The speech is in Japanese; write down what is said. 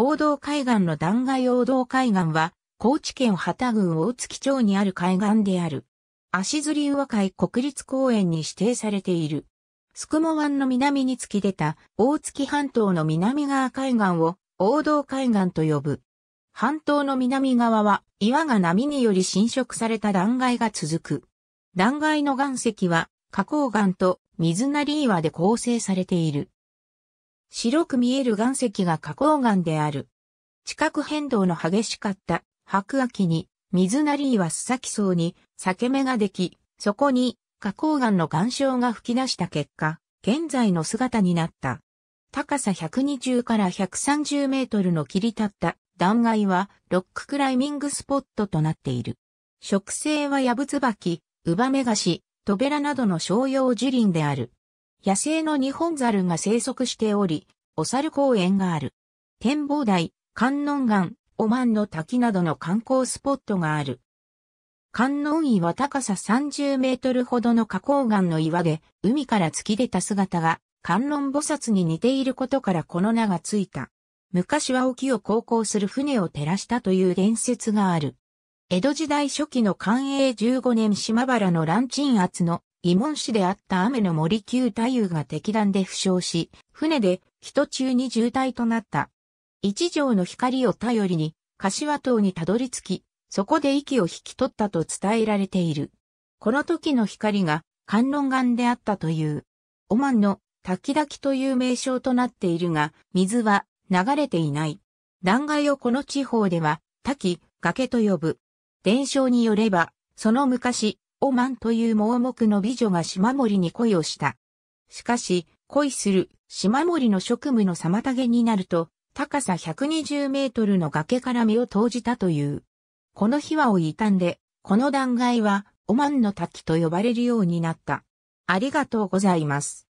王道海岸の断崖王道海岸は、高知県旗郡大月町にある海岸である。足摺り上海国立公園に指定されている。宿毛湾の南に突き出た大月半島の南側海岸を王道海岸と呼ぶ。半島の南側は岩が波により侵食された断崖が続く。断崖の岩石は花崗岩と水なり岩で構成されている。白く見える岩石が花崗岩である。地殻変動の激しかった白亜紀に、水なり岩須崎層に裂け目ができ、そこに花崗岩の岩礁が吹き出した結果、現在の姿になった。高さ120から130メートルの切り立った断崖はロッククライミングスポットとなっている。植生はヤブツバキ、ウバメガシ、トベラなどの商用樹林である。野生の日本猿が生息しており、お猿公園がある。展望台、観音岩、お万の滝などの観光スポットがある。観音岩高さ30メートルほどの花崗岩の岩で、海から突き出た姿が、観音菩薩に似ていることからこの名がついた。昔は沖を航行する船を照らしたという伝説がある。江戸時代初期の寛永15年島原の乱鎮圧の慰問市であった雨の森旧太夫が敵弾で負傷し、船で人中に渋滞となった。一条の光を頼りに、柏島にたどり着き、そこで息を引き取ったと伝えられている。この時の光が観音岩であったという。オマンの滝滝という名称となっているが、水は流れていない。断崖をこの地方では、滝、崖と呼ぶ。伝承によれば、その昔、オマンという盲目の美女が島森に恋をした。しかし、恋する島森の職務の妨げになると、高さ120メートルの崖から身を投じたという。この秘話を傷んで、この断崖はオマンの滝と呼ばれるようになった。ありがとうございます。